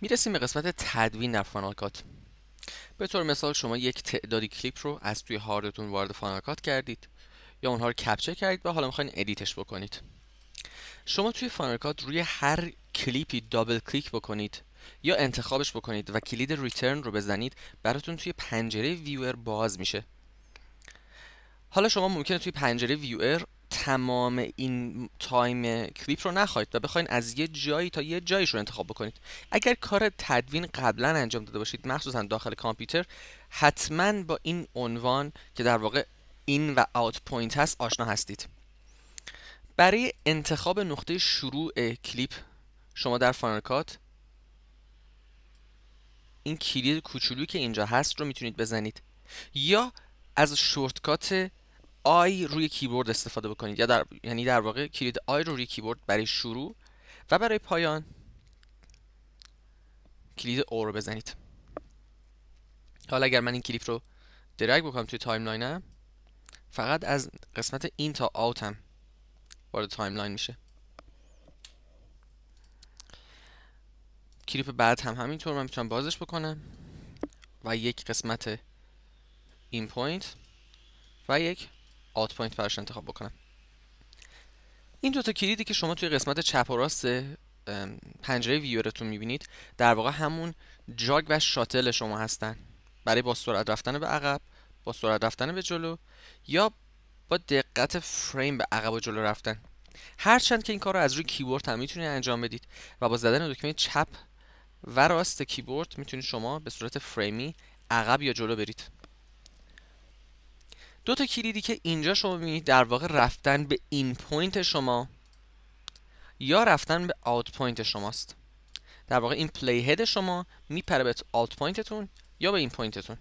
میرسیم به قسمت تدوین در فانال به طور مثال شما یک تعدادی کلیپ رو از توی هاردتون وارد فانال کردید یا اونها رو کپچه کردید و حالا میخواین ادیتش بکنید شما توی فانال روی هر کلیپی دابل کلیک بکنید یا انتخابش بکنید و کلید ریترن رو بزنید براتون توی پنجره ویور باز میشه حالا شما ممکنه توی پنجره ویور تمام این تایم کلیپ رو نخواهید و بخواید از یه جایی تا یه جایش رو انتخاب بکنید اگر کار تدوین قبلا انجام داده باشید مخصوصا داخل کامپیوتر حتما با این عنوان که در واقع این و آوت پوینت هست آشنا هستید برای انتخاب نقطه شروع کلیپ شما در کات این کلید کوچولویی که اینجا هست رو میتونید بزنید یا از شورتکات آی روی کیبورد استفاده بکنید یا در... یعنی در واقع کلید آی رو روی کیبورد برای شروع و برای پایان کلید او رو بزنید حالا اگر من این کلیپ رو درگ بکنم توی تایملاینم فقط از قسمت این تا آوتم وارد تایملاین میشه کلیپ بعد هم همینطور من میتونم بازش بکنم و یک قسمت این پوینت و یک آت پوینت براش انتخاب بکنم این دوتا کلیدی که شما توی قسمت چپ و راست پنجره ویورتون میبینید در واقع همون جاگ و شاتل شما هستن برای با سرعت رفتن به عقب با سرعت رفتن به جلو یا با دقت فریم به عقب و جلو رفتن هرچند که این کار رو از روی کیبورد هم میتونید انجام بدید و با زدن دکمه چپ و راست کیبورد میتونید شما به صورت فریمی عقب یا جلو برید دو تا کلیدی که اینجا شما میبینید در واقع رفتن به این پوینت شما یا رفتن به آوت پوینت شماست در واقع این پلی هد شما میپره به آوت پوینتتون یا به این پوینتتون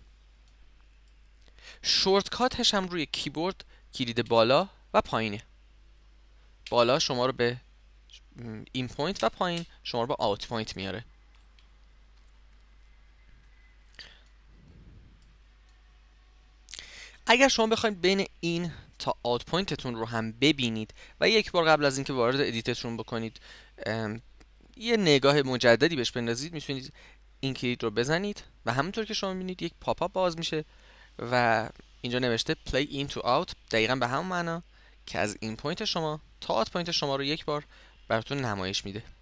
شورتکاتش هم روی کیبورد کلید بالا و پایینه بالا شما رو به این پوینت و پایین شما رو به آوت پوینت میاره اگر شما بخواید بین این تا آوت پوینتتون رو هم ببینید و یک بار قبل از اینکه وارد ادیتتون بکنید یه نگاه مجددی بهش بندازید میتونید این کلید رو بزنید و همونطور که شما میبینید یک پاپ اپ باز میشه و اینجا نوشته play تو out دقیقا به همون معنا که از این پوینت شما تا آت پوینت شما رو یک بار براتون نمایش میده